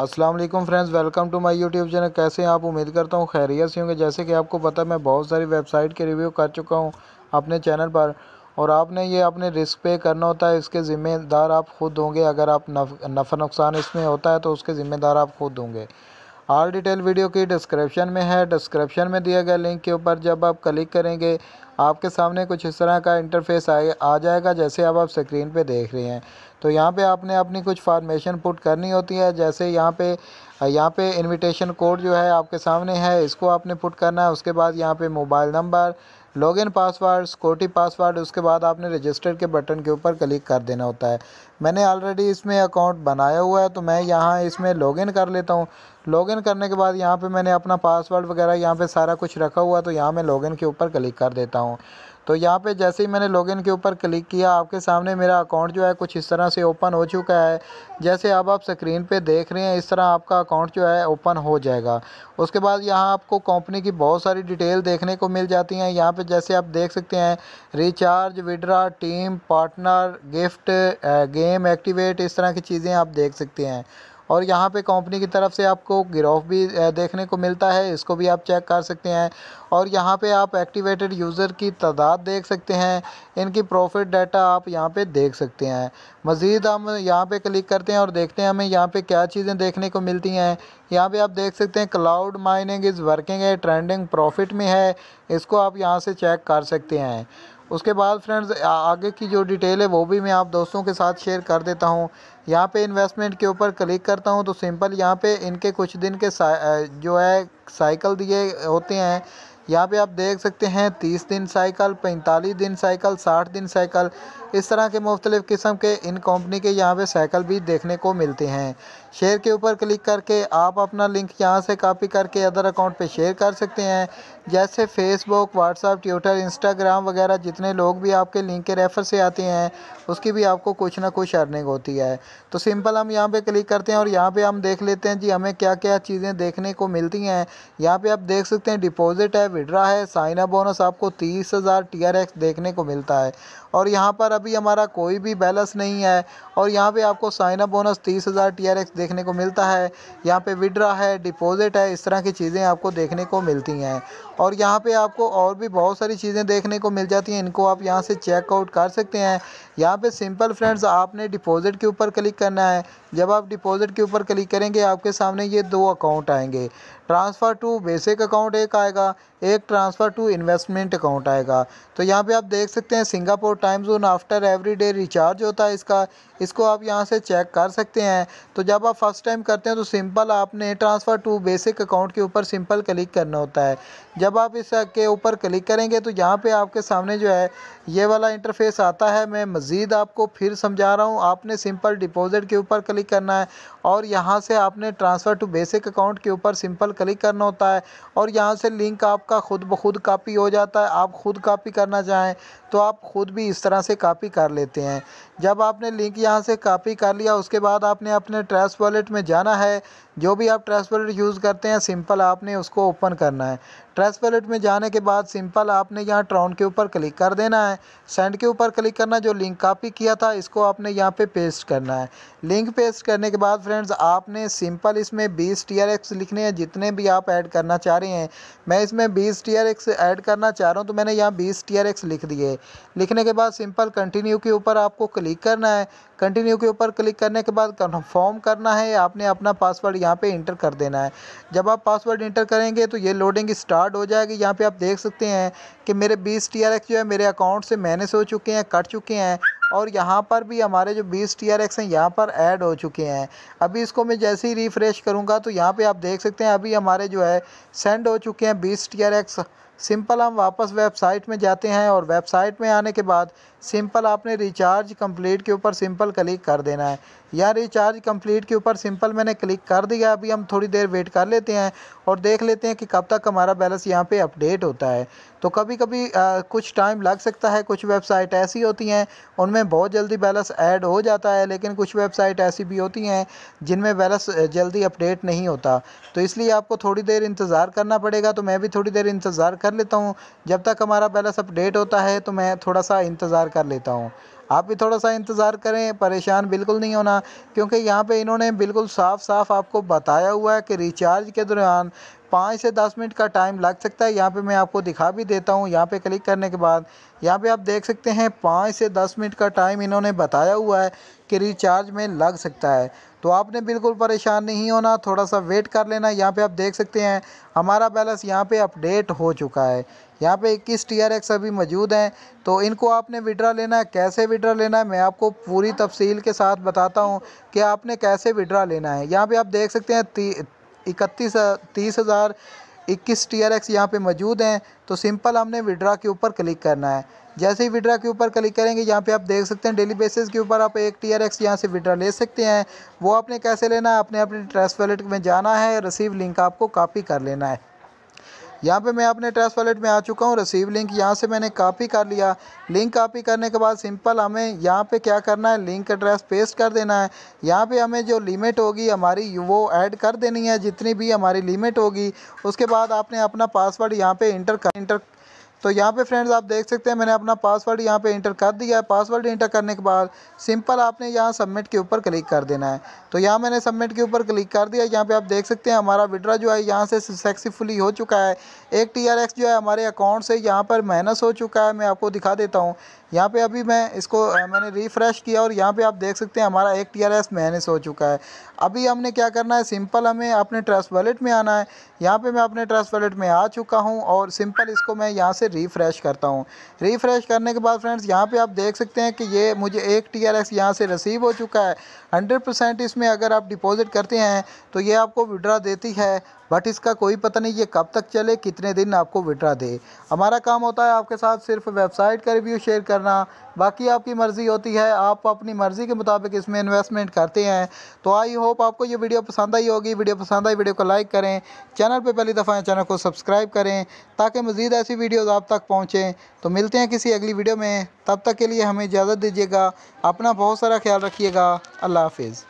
अस्सलाम वालेकुम friends welcome to my YouTube channel कैसे हैं आप उम्मीद करता हूँ खैरियत से होंगे जैसे कि आपको पता है मैं बहुत सारी वेबसाइट के रिव्यू कर चुका हूँ अपने चैनल पर और आपने ये अपने रिस्क पे करना होता है इसके ज़िम्मेदार आप खुद होंगे अगर आप नफ़ा नुकसान इसमें होता है तो उसके ज़िम्मेदार आप खुद होंगे ऑल डिटेल वीडियो की डिस्क्रिप्शन में है डिस्क्रिप्शन में दिया गया लिंक के ऊपर जब आप क्लिक करेंगे आपके सामने कुछ इस तरह का इंटरफेस आ, आ जाएगा जैसे अब आप स्क्रीन पे देख रहे हैं तो यहाँ पे आपने अपनी कुछ फार्मेशन पुट करनी होती है जैसे यहाँ पे यहाँ पे इनविटेशन कोड जो है आपके सामने है इसको आपने पुट करना है उसके बाद यहाँ पे mobile number login password security password उसके बाद आपने रजिस्टर के बटन के ऊपर क्लिक कर देना होता है मैंने ऑलरेडी इसमें अकाउंट बनाया हुआ है तो मैं यहाँ इसमें लॉगिन कर लेता हूँ लॉगिन करने के बाद यहाँ पे मैंने अपना पासवर्ड वगैरह यहाँ पे सारा कुछ रखा हुआ है तो यहाँ मैं लॉगिन के ऊपर क्लिक कर देता हूँ तो यहाँ पे जैसे ही मैंने लॉगिन के ऊपर क्लिक किया आपके सामने मेरा अकाउंट जो है कुछ इस तरह से ओपन हो चुका है जैसे अब आप स्क्रीन पे देख रहे हैं इस तरह आपका अकाउंट जो है ओपन हो जाएगा उसके बाद यहाँ आपको कंपनी की बहुत सारी डिटेल देखने को मिल जाती हैं यहाँ पे जैसे आप देख सकते हैं recharge withdraw team partner gift game activate इस तरह की चीज़ें आप देख सकते हैं और यहाँ पे कंपनी की तरफ से आपको गिरॉफ भी देखने को मिलता है इसको भी आप चेक कर सकते हैं और यहाँ पे आप एक्टिवेटेड यूज़र की तादाद देख सकते हैं इनकी प्रॉफिट डाटा आप यहाँ पे देख सकते हैं मज़ीद हम यहाँ पे क्लिक करते हैं और देखते हैं हमें यहाँ पे क्या चीज़ें देखने को मिलती हैं यहाँ पे आप देख सकते हैं क्लाउड माइनिंग इज़ वर्किंग है ट्रेंडिंग प्रॉफिट में है इसको आप यहाँ से चेक कर सकते हैं उसके बाद फ्रेंड्स आगे की जो डिटेल है वो भी मैं आप दोस्तों के साथ शेयर कर देता हूँ यहाँ पे इन्वेस्टमेंट के ऊपर क्लिक करता हूँ तो सिंपल यहाँ पे इनके कुछ दिन के जो है साइकिल दिए होते हैं यहाँ पे आप देख सकते हैं तीस दिन साइकिल पैंतालीस दिन साइकिल साठ दिन साइकिल इस तरह के मुख्तलिफ़ किस्म के इन कंपनी के यहाँ पे साइकिल भी देखने को मिलते हैं शेयर के ऊपर क्लिक करके आप अपना लिंक यहाँ से कॉपी करके अदर अकाउंट पे शेयर कर सकते हैं जैसे फेसबुक व्हाट्सअप ट्विटर इंस्टाग्राम वगैरह जितने लोग भी आपके लिंक के रेफ़र से आते हैं उसकी भी आपको कुछ ना कुछ अर्निंग होती है तो सिंपल हम यहाँ पर क्लिक करते हैं और यहाँ पर हम देख लेते हैं जी हमें क्या क्या चीज़ें देखने को मिलती हैं यहाँ पर आप देख सकते हैं डिपॉजिट है विड्रा है साइना बोनस आपको तीस हज़ार देखने को मिलता है और यहाँ पर भी हमारा कोई भी बैलेंस नहीं है और यहाँ पे आपको साइन अप बोनस तीस हज़ार टी देखने को मिलता है यहाँ पे विड्रा है डिपॉजिट है इस तरह की चीज़ें आपको देखने को मिलती हैं और यहाँ पे आपको और भी बहुत सारी चीज़ें देखने को मिल जाती हैं इनको आप यहाँ से चेकआउट कर सकते हैं यहाँ पे सिंपल फ्रेंड्स आपने डिपॉजिट के ऊपर क्लिक करना है जब आप डिपॉजिट के ऊपर क्लिक करेंगे आपके सामने ये दो अकाउंट आएंगे ट्रांसफ़र टू बेसिक अकाउंट एक आएगा एक ट्रांसफ़र टू इन्वेस्टमेंट अकाउंट आएगा तो यहाँ पे आप देख सकते हैं Singapore time zone after after every day recharge होता है इसका इसको आप यहाँ से चेक कर सकते हैं तो जब आप फर्स्ट टाइम करते हैं तो सिंपल आपने ट्रांसफ़र टू बेसिक अकाउंट के ऊपर सिंपल क्लिक करना होता है जब आप इस के ऊपर क्लिक करेंगे तो यहाँ पे आपके सामने जो है ये वाला इंटरफेस आता है मैं मज़ीद आपको फिर समझा रहा हूँ आपने सिंपल डिपॉजिट के ऊपर क्लिक करना है और यहाँ से आपने ट्रांसफ़र टू बेसिक अकाउंट के ऊपर सिंपल क्लिक करना होता है और यहाँ से लिंक आपका खुद ब खुद कापी हो जाता है आप खुद कापी करना चाहें तो आप खुद भी इस तरह से कापी कॉपी कर लेते हैं जब आपने लिंक यहाँ से कापी कर लिया उसके बाद आपने अपने ट्रेस वॉलेट में जाना है जो भी आप ट्रेस वॉलेट यूज़ करते हैं सिंपल आपने उसको ओपन करना है ट्रस्ट वैलेट में जाने के बाद सिंपल आपने यहाँ ट्राउन के ऊपर क्लिक कर देना है सेंड के ऊपर क्लिक करना जो लिंक कॉपी किया था इसको आपने यहाँ पे पेस्ट करना है लिंक पेस्ट करने के बाद फ्रेंड्स आपने सिंपल इसमें 20 टी लिखने हैं जितने भी आप ऐड करना चाह रहे हैं मैं इसमें 20 टी ऐड करना चाह रहा हूँ तो मैंने यहाँ बीस टी लिख दिए लिखने के बाद सिंपल कंटिन्यू के ऊपर आपको क्लिक करना है कंटिन्यू के ऊपर क्लिक करने के बाद कन्फर्म करना है आपने अपना पासवर्ड यहाँ पे इंटर कर देना है जब आप पासवर्ड इंटर करेंगे तो ये लोडिंग स्टार्ट हो जाएगी यहाँ पे आप देख सकते हैं कि मेरे बीस टी जो है मेरे अकाउंट से मैनेज हो चुके हैं कट चुके हैं और यहाँ पर भी हमारे जो बीस टी आर एक्स हैं यहाँ पर ऐड हो चुके हैं अभी इसको मैं जैसे ही रिफ़्रेश करूँगा तो यहाँ पर आप देख सकते हैं अभी हमारे जो है सेंड हो चुके हैं बीस टी आर एक्स सिंपल हम वापस वेबसाइट में जाते हैं और वेबसाइट में आने के बाद सिंपल आपने रिचार्ज कंप्लीट के ऊपर सिंपल क्लिक कर देना है या रिचार्ज कंप्लीट के ऊपर सिंपल मैंने क्लिक कर दिया अभी हम थोड़ी देर वेट कर लेते हैं और देख लेते हैं कि कब तक हमारा बैलेंस यहाँ पे अपडेट होता है तो कभी कभी आ, कुछ टाइम लग सकता है कुछ वेबसाइट ऐसी होती हैं उनमें बहुत जल्दी बैलेंस ऐड हो जाता है लेकिन कुछ वेबसाइट ऐसी भी होती हैं जिनमें बैलेंस जल्दी अपडेट नहीं होता तो इसलिए आपको थोड़ी देर इंतज़ार करना पड़ेगा तो मैं भी थोड़ी देर इंतज़ार कर कर लेता हूँ जब तक हमारा बैलेंस अपडेट होता है तो मैं थोड़ा सा इंतज़ार कर लेता हूँ आप भी थोड़ा सा इंतज़ार करें परेशान बिल्कुल नहीं होना क्योंकि यहाँ पे इन्होंने बिल्कुल साफ साफ आपको बताया हुआ है कि रिचार्ज के दौरान पाँच से दस मिनट का टाइम लग सकता है यहाँ पे मैं आपको दिखा भी देता हूँ यहाँ पे क्लिक करने के बाद यहाँ पे आप देख सकते हैं पाँच से दस मिनट का टाइम इन्होंने बताया हुआ है कि रिचार्ज में लग सकता है तो आपने बिल्कुल परेशान नहीं होना थोड़ा सा वेट कर लेना यहाँ पे आप देख सकते हैं हमारा बैलेंस यहाँ पे अपडेट हो चुका है यहाँ पे 21 टी आर एक्स अभी मौजूद हैं तो इनको आपने विड्रा लेना है कैसे विड्रा लेना है मैं आपको पूरी तफसील के साथ बताता हूँ कि आपने कैसे विड्रा लेना है यहाँ पे आप देख सकते हैं इकतीस तीस हज़ार इक्कीस टी आर एक्स यहाँ पर मौजूद हैं तो सिंपल हमने विड्रा के ऊपर क्लिक करना है जैसे ही विड्रा के ऊपर क्लिक करेंगे यहाँ पे आप देख सकते हैं डेली बेसिस के ऊपर आप एक टी आर एक्स यहाँ से विड्रा ले सकते हैं वो आपने कैसे लेना है आपने अपने ट्रेस वैलेट में जाना है रसीव लिंक आपको कॉपी कर लेना है यहाँ पे मैं अपने ट्रस्ट वॉलेट में आ चुका हूँ रिसीव लिंक यहाँ से मैंने कॉपी कर लिया लिंक कॉपी करने के बाद सिंपल हमें यहाँ पे क्या करना है लिंक एड्रेस पेस्ट कर देना है यहाँ पे हमें जो लिमिट होगी हमारी वो ऐड कर देनी है जितनी भी हमारी लिमिट होगी उसके बाद आपने अपना पासवर्ड यहाँ पर इंटर कर इंटर तो यहाँ पे फ्रेंड्स आप देख सकते हैं मैंने अपना पासवर्ड यहाँ पे इंटर कर दिया है पासवर्ड इंटर करने के बाद सिंपल आपने यहाँ सबमिट के ऊपर क्लिक कर देना है तो यहाँ मैंने सबमिट के ऊपर क्लिक कर दिया यहाँ पे आप देख सकते हैं हमारा विड्रा जो है यहाँ से सक्सेसफुली हो चुका है एक टी जो है हमारे अकाउंट से यहाँ पर माइनस हो चुका है मैं आपको दिखा देता हूँ यहाँ पे अभी मैं इसको मैंने रिफ़्रेश किया और यहाँ पे आप देख सकते हैं हमारा एक टी आर एस माइनस हो चुका है अभी हमने क्या करना है सिंपल हमें अपने ट्रस्ट वॉलेट में आना है यहाँ पे मैं अपने ट्रस्ट वॉलेट में आ चुका हूँ और सिंपल इसको मैं यहाँ से रिफ़्रेश करता हूँ रिफ़्रेश करने के बाद फ्रेंड्स यहाँ पे आप देख सकते हैं कि ये मुझे एक टी आर एक्स यहाँ से रिसीव हो चुका है हंड्रेड परसेंट इसमें अगर आप डिपॉज़िट करते हैं तो ये आपको विड्रा देती है बट इसका कोई पता नहीं ये कब तक चले कितने दिन आपको विड्रा दे हमारा काम होता है आपके साथ सिर्फ वेबसाइट का रिव्यू शेयर करना बाकी आपकी मर्ज़ी होती है आप अपनी मर्ज़ी के मुताबिक इसमें इन्वेस्टमेंट करते हैं तो आई होप आपको ये वीडियो पसंद आई होगी वीडियो पसंद आई वीडियो को लाइक करें चैनल पर पहली दफ़ा चैनल को सब्सक्राइब करें ताकि मज़ीद ऐसी वीडियोज़ आप तक पहुँचें तो मिलते हैं किसी अगली वीडियो में तब तक के लिए हमें इजाज़त दीजिएगा अपना बहुत सारा ख्याल रखिएगा अल्लाह हाफिज़